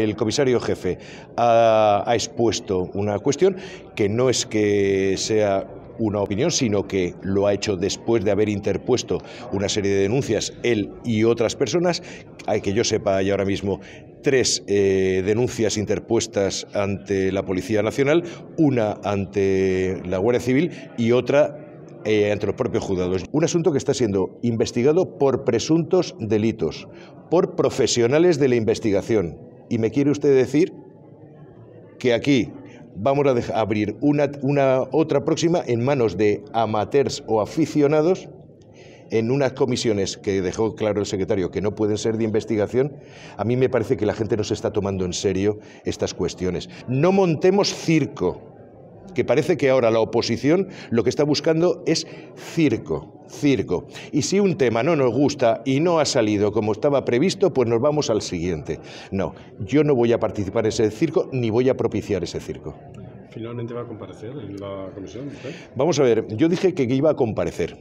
El comisario jefe ha, expuesto una cuestión que no es que sea una opinión, sino que lo ha hecho después de haber interpuesto una serie de denuncias él y otras personas. Hay que yo sepa, hay ahora mismo tres eh, denuncias interpuestas ante la Policía Nacional, una ante la Guardia Civil y otra eh, ante los propios juzgados. Un asunto que está siendo investigado por presuntos delitos, por profesionales de la investigación y me quiere usted decir que aquí vamos a abrir una, otra próxima en manos de amateurs o aficionados en unas comisiones que dejó claro el secretario que no pueden ser de investigación, a mí me parece que la gente no se está tomando en serio estas cuestiones. No montemos circo que parece que ahora la oposición lo que está buscando es circo, circo. Y si un tema no nos gusta y no ha salido como estaba previsto, pues nos vamos al siguiente. No, yo no voy a participar en ese circo ni voy a propiciar ese circo. ¿Finalmente va a comparecer en la comisión? Vamos a ver, yo dije que iba a comparecer.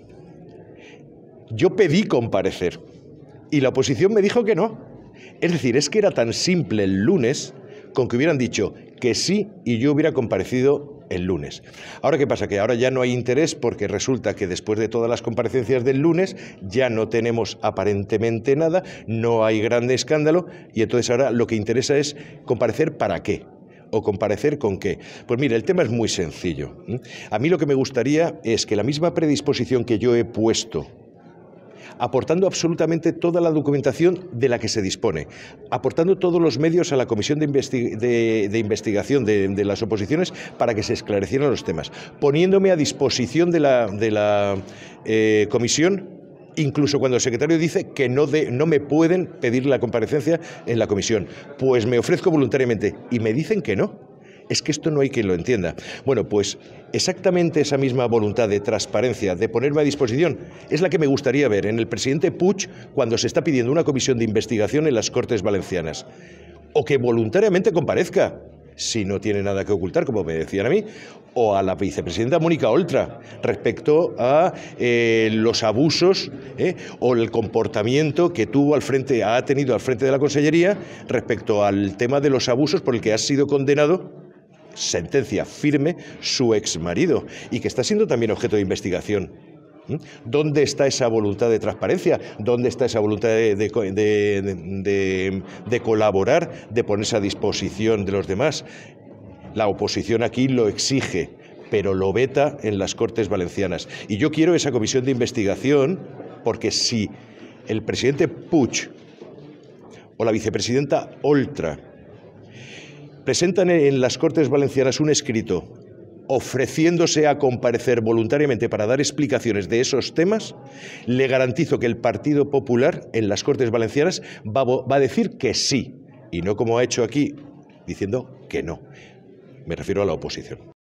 Yo pedí comparecer y la oposición me dijo que no. Es decir, es que era tan simple el lunes con que hubieran dicho que sí y yo hubiera comparecido el lunes. Ahora, ¿qué pasa? Que ahora ya no hay interés porque resulta que después de todas las comparecencias del lunes ya no tenemos aparentemente nada, no hay grande escándalo y entonces ahora lo que interesa es comparecer para qué o comparecer con qué? Pues mira, el tema es muy sencillo. A mí lo que me gustaría es que la misma predisposición que yo he puesto aportando absolutamente toda la documentación de la que se dispone, aportando todos los medios a la comisión de, investigación de, las oposiciones para que se esclarecieran los temas, poniéndome a disposición de la, la eh, comisión incluso cuando el secretario dice que no, no me pueden pedir la comparecencia en la comisión. Pues me ofrezco voluntariamente y me dicen que no. Es que esto no hay quien lo entienda. Bueno, pues exactamente esa misma voluntad de transparencia, de ponerme a disposición, es la que me gustaría ver en el presidente Puig cuando se está pidiendo una comisión de investigación en las Cortes Valencianas. O que voluntariamente comparezca si no tiene nada que ocultar, como me decían a mí, o a la vicepresidenta Mónica Oltra respecto a eh, los abusos eh, o el comportamiento que tuvo al frente, ha tenido al frente de la Consellería respecto al tema de los abusos por el que ha sido condenado sentencia firme, su ex marido y que está siendo también objeto de investigación. ¿Mm? ¿Dónde está esa voluntad de transparencia? ¿Dónde está esa voluntad de, colaborar, de ponerse a disposición de los demás? La oposición aquí lo exige, pero lo veta en las Cortes Valencianas. Y yo quiero esa comisión de investigación porque si el presidente Puig o la vicepresidenta Oltra presentan en las Cortes Valencianas un escrito ofreciéndose a comparecer voluntariamente para dar explicaciones de esos temas, le garantizo que el Partido Popular en las Cortes Valencianas va, a decir que sí, y no como ha hecho aquí, diciendo que no. Me refiero a la oposición.